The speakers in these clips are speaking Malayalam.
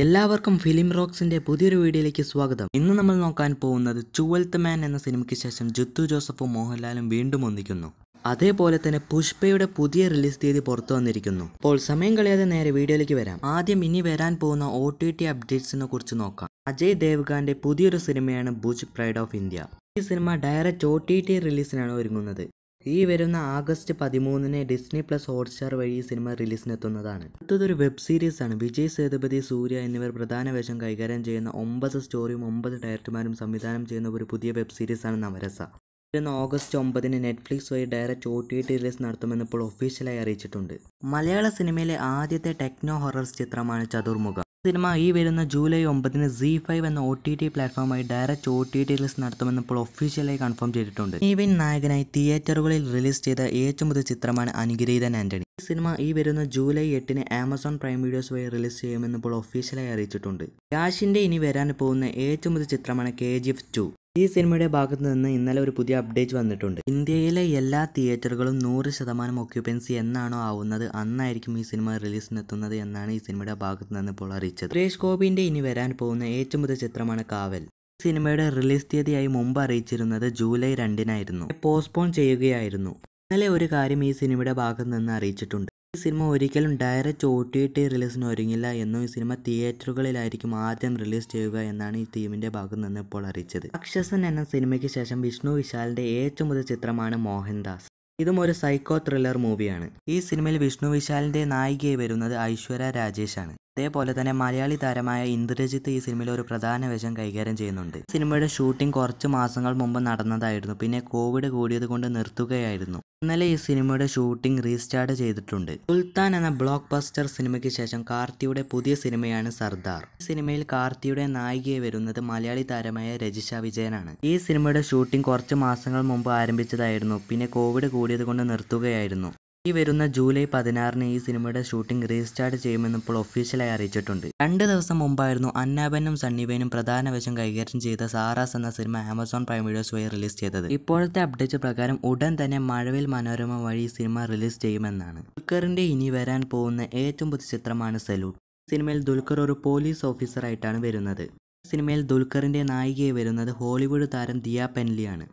എല്ലാവർക്കും ഫിലിം റോക്സിന്റെ പുതിയൊരു വീഡിയോയിലേക്ക് സ്വാഗതം ഇന്ന് നമ്മൾ നോക്കാൻ പോകുന്നത് ചുവൽത്ത് മാൻ എന്ന സിനിമയ്ക്ക് ശേഷം ജിത്തു ജോസഫും മോഹൻലാലും വീണ്ടും ഒന്നിക്കുന്നു അതേപോലെ തന്നെ പുഷ്പയുടെ പുതിയ റിലീസ് തീയതി പുറത്തു വന്നിരിക്കുന്നു അപ്പോൾ സമയം കളയാതെ നേരെ വീഡിയോയിലേക്ക് വരാം ആദ്യം ഇനി വരാൻ പോകുന്ന ഒ ടി ടി അപ്ഡേറ്റ്സിനെ കുറിച്ച് നോക്കാം അജയ് ദേവ്ഗാന്റെ പുതിയൊരു സിനിമയാണ് ബുജ് പ്രൈഡ് ഓഫ് ഇന്ത്യ ഈ സിനിമ ഡയറക്റ്റ് ഒ ടി ടി റിലീസിനാണ് ഒരുങ്ങുന്നത് ഈ വരുന്ന ആഗസ്റ്റ് പതിമൂന്നിന് ഡിസ്നി പ്ലസ് ഹോട്ട്സ്റ്റാർ വഴി ഈ സിനിമ റിലീസിനെത്തുന്നതാണ് അടുത്തതൊരു വെബ് സീരീസാണ് വിജയ് സേതുപതി സൂര്യ എന്നിവർ പ്രധാന വേഷം കൈകാര്യം ചെയ്യുന്ന ഒമ്പത് സ്റ്റോറിയും ഒമ്പത് ഡയറക്ടർമാരും സംവിധാനം ചെയ്യുന്ന ഒരു പുതിയ വെബ് സീരീസാണ് നവരസ വരുന്ന ഓഗസ്റ്റ് ഒമ്പതിന് നെറ്റ്ഫ്ലിക്സ് വഴി direct O T T release നടത്തുമെന്ന് ഇപ്പോൾ ഒഫീഷ്യലായി അറിയിച്ചിട്ടുണ്ട് മലയാള സിനിമയിലെ ആദ്യത്തെ ടെക്നോ ഹൊറർ ചിത്രമാണ് ചതുർമുഖ സിനിമ ഈ വരുന്ന ജൂലൈ ഒമ്പതിന് സി ഫൈവ് എന്ന ഒ ടി ടി പ്ലാറ്റ്ഫോമായി direct O T T release നടത്തുമെന്ന് ഇപ്പോൾ ഒഫീഷ്യലായി കൺഫേം ചെയ്തിട്ടുണ്ട് നീവിൻ നായകനായി തിയേറ്ററുകളിൽ റിലീസ് ചെയ്ത ഏറ്റവും പുതിയ ചിത്രമാണ് അനുഗ്രഹീതൻ ആന്റണി ഈ സിനിമ ഈ വരുന്ന ജൂലൈ എട്ടിന് ആമസോൺ പ്രൈം വീഡിയോസ് വഴി റിലീസ് ചെയ്യുമെന്ന് ഇപ്പോൾ ഒഫീഷ്യലായി അറിയിച്ചിട്ടുണ്ട് യാഷിന്റെ ഇനി വരാൻ പോകുന്ന ഏറ്റവും പുതിയ ചിത്രമാണ് കെ ജി എഫ് ടു ഈ സിനിമയുടെ ഭാഗത്തു നിന്ന് ഇന്നലെ ഒരു പുതിയ അപ്ഡേറ്റ് വന്നിട്ടുണ്ട് ഇന്ത്യയിലെ എല്ലാ തിയേറ്ററുകളും നൂറ് ശതമാനം ഒക്യുപ്പൻസി എന്നാണോ ആവുന്നത് അന്നായിരിക്കും ഈ സിനിമ റിലീസിനെത്തുന്നത് എന്നാണ് ഈ സിനിമയുടെ ഭാഗത്തു നിന്ന് ഇപ്പോൾ അറിയിച്ചത് സുരേഷ് ഗോപിന്റെ ഇനി വരാൻ പോകുന്ന ഏറ്റവും പുതിയ ചിത്രമാണ് കാവൽ സിനിമയുടെ റിലീസ് തീയതിയായി മുമ്പ് അറിയിച്ചിരുന്നത് ജൂലൈ രണ്ടിനായിരുന്നു പോസ്റ്റ്പോൺ ചെയ്യുകയായിരുന്നു ഇന്നലെ ഒരു കാര്യം ഈ സിനിമയുടെ ഭാഗത്ത് നിന്ന് അറിയിച്ചിട്ടുണ്ട് ഈ സിനിമ ഒരിക്കലും ഡയറക്റ്റ് ഒ ടി ടി റിലീസിന് ഒരുങ്ങില്ല എന്നും ഈ സിനിമ തിയേറ്ററുകളിലായിരിക്കും ആദ്യം റിലീസ് ചെയ്യുക എന്നാണ് ഈ ടീമിന്റെ ഭാഗത്ത് നിന്ന് ഇപ്പോൾ അറിയിച്ചത് അക്ഷസൻ എന്ന സിനിമയ്ക്ക് ശേഷം വിഷ്ണു വിശാലിന്റെ ഏറ്റവും പുതിയ ചിത്രമാണ് മോഹൻദാസ് ഇതും ഒരു സൈക്കോ ത്രില്ലർ മൂവിയാണ് ഈ സിനിമയിൽ വിഷ്ണു വിശാലിന്റെ നായികയായി വരുന്നത് ഐശ്വര്യ രാജേഷാണ് അതേപോലെ തന്നെ മലയാളി താരമായ ഇന്ദ്രജിത്ത് ഈ സിനിമയിൽ ഒരു പ്രധാന വശം കൈകാര്യം ചെയ്യുന്നുണ്ട് സിനിമയുടെ ഷൂട്ടിംഗ് കുറച്ച് മാസങ്ങൾ മുമ്പ് നടന്നതായിരുന്നു പിന്നെ കോവിഡ് കൂടിയത് കൊണ്ട് നിർത്തുകയായിരുന്നു ഇന്നലെ ഈ സിനിമയുടെ ഷൂട്ടിംഗ് റീസ്റ്റാർട്ട് ചെയ്തിട്ടുണ്ട് സുൽത്താൻ എന്ന ബ്ലോക്ക് ബസ്റ്റർ സിനിമയ്ക്ക് ശേഷം കാർത്തിയുടെ പുതിയ സിനിമയാണ് സർദാർ ഈ സിനിമയിൽ കാർത്തിയുടെ നായികയെ വരുന്നത് മലയാളി താരമായ രജിഷ വിജയനാണ് ഈ സിനിമയുടെ ഷൂട്ടിംഗ് കുറച്ച് മാസങ്ങൾ മുമ്പ് ആരംഭിച്ചതായിരുന്നു പിന്നെ കോവിഡ് കൂടിയത് കൊണ്ട് നിർത്തുകയായിരുന്നു ഈ വരുന്ന ജൂലൈ പതിനാറിന് ഈ സിനിമയുടെ ഷൂട്ടിംഗ് റീസ്റ്റാർട്ട് ചെയ്യുമെന്ന് ഇപ്പോൾ ഒഫീഷ്യലായി അറിയിച്ചിട്ടുണ്ട് രണ്ട് ദിവസം മുമ്പായിരുന്നു അന്നാബനും സണ്ണിബേനും പ്രധാന വശം കൈകാര്യം ചെയ്ത സാറാസ് എന്ന സിനിമ ആമസോൺ പ്രൈം വീഡിയോസ് വഴി റിലീസ് ചെയ്തത് ഇപ്പോഴത്തെ അപ്ഡേറ്റ് പ്രകാരം ഉടൻ തന്നെ മഴവിൽ മനോരമ വഴി ഈ സിനിമ റിലീസ് ചെയ്യുമെന്നാണ് ദുൽഖറിന്റെ ഇനി വരാൻ പോകുന്ന ഏറ്റവും പുതിയ ചിത്രമാണ് സലൂട്ട് സിനിമയിൽ ദുൽഖർ ഒരു പോലീസ് ഓഫീസറായിട്ടാണ് വരുന്നത് സിനിമയിൽ ദുൽഖറിന്റെ നായികയെ വരുന്നത് ഹോളിവുഡ് താരം ദിയ പെൻലിയാണ്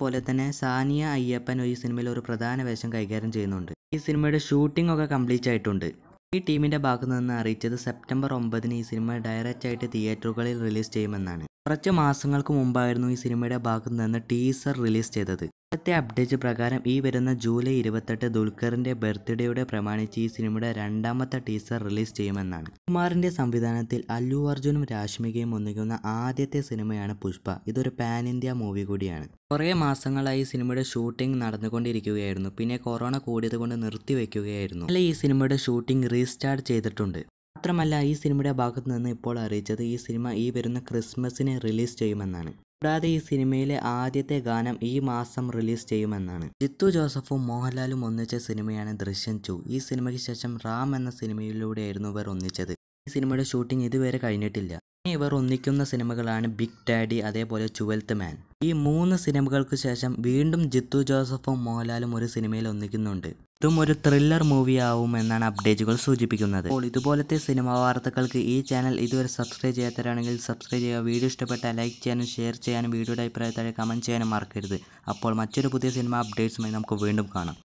പോലെ തന്നെ സാനിയ അയ്യപ്പൻ ഈ സിനിമയിൽ ഒരു പ്രധാന വേഷം കൈകാര്യം ചെയ്യുന്നുണ്ട് ഈ സിനിമയുടെ ഷൂട്ടിംഗ് ഒക്കെ കംപ്ലീറ്റ് ആയിട്ടുണ്ട് ഈ ടീമിന്റെ ഭാഗത്തു നിന്ന് അറിയിച്ചത് സെപ്റ്റംബർ ഒമ്പതിന് ഈ സിനിമ ഡയറക്റ്റ് ആയിട്ട് തിയേറ്ററുകളിൽ റിലീസ് ചെയ്യുമെന്നാണ് കുറച്ച് മാസങ്ങൾക്ക് മുമ്പായിരുന്നു ഈ സിനിമയുടെ ഭാഗത്തു നിന്ന് ടീസർ റിലീസ് ചെയ്തത് ഇന്നത്തെ അപ്ഡേറ്റ് പ്രകാരം ഈ വരുന്ന ജൂലൈ ഇരുപത്തെട്ട് ദുൽഖറിന്റെ ബർത്ത്ഡേയോടെ പ്രമാണിച്ച് ഈ സിനിമയുടെ രണ്ടാമത്തെ ടീസർ റിലീസ് ചെയ്യുമെന്നാണ് കുമാറിന്റെ സംവിധാനത്തിൽ അല്ലു അർജുനും രാഷ്മികയും ഒന്നിക്കുന്ന ആദ്യത്തെ സിനിമയാണ് പുഷ്പ ഇതൊരു പാൻ ഇന്ത്യ മൂവി കൂടിയാണ് കുറേ മാസങ്ങളായി സിനിമയുടെ ഷൂട്ടിംഗ് നടന്നുകൊണ്ടിരിക്കുകയായിരുന്നു പിന്നെ കൊറോണ കൂടിയതുകൊണ്ട് നിർത്തിവെക്കുകയായിരുന്നു അല്ലെ ഈ സിനിമയുടെ ഷൂട്ടിംഗ് റീസ്റ്റാർട്ട് ചെയ്തിട്ടുണ്ട് മാത്രമല്ല ഈ സിനിമയുടെ ഭാഗത്ത് നിന്ന് ഇപ്പോൾ അറിയിച്ചത് ഈ സിനിമ ഈ വരുന്ന ക്രിസ്മസിനെ റിലീസ് ചെയ്യുമെന്നാണ് കൂടാതെ ഈ സിനിമയിലെ ആദ്യത്തെ ഗാനം ഈ മാസം റിലീസ് ചെയ്യുമെന്നാണ് ജിത്തു ജോസഫും മോഹൻലാലും ഒന്നിച്ച സിനിമയാണ് ദൃശ്യം ടു ഈ സിനിമയ്ക്ക് ശേഷം റാം എന്ന സിനിമയിലൂടെയായിരുന്നു ഇവർ ഒന്നിച്ചത് ഈ സിനിമയുടെ ഷൂട്ടിംഗ് ഇതുവരെ കഴിഞ്ഞിട്ടില്ല ഇവർ ഒന്നിക്കുന്ന സിനിമകളാണ് ബിഗ് ഡാഡി അതേപോലെ ട്വൽത്ത് മാൻ ഈ മൂന്ന് സിനിമകൾക്ക് ശേഷം വീണ്ടും ജിത്തു ജോസഫും മോഹൻലാലും ഒരു സിനിമയിൽ ഒന്നിക്കുന്നുണ്ട് ഇതും ഒരു ത്രില്ലർ മൂവി ആവും എന്നാണ് അപ്ഡേറ്റുകൾ സൂചിപ്പിക്കുന്നത് അപ്പോൾ ഇതുപോലത്തെ സിനിമാ വാർത്തകൾക്ക് ഈ ചാനൽ ഇതുവരെ സബ്സ്ക്രൈബ് ചെയ്യാത്തവരാണെങ്കിൽ സബ്സ്ക്രൈബ് ചെയ്യുക വീഡിയോ ഇഷ്ടപ്പെട്ടാൽ ലൈക്ക് ചെയ്യാനും ഷെയർ ചെയ്യാനും വീഡിയോയുടെ അഭിപ്രായത്താഴെ കമൻറ്റ് ചെയ്യാനും മറക്കരുത് അപ്പോൾ മറ്റൊരു പുതിയ സിനിമ അപ്ഡേറ്റ്സുമായി നമുക്ക് വീണ്ടും കാണാം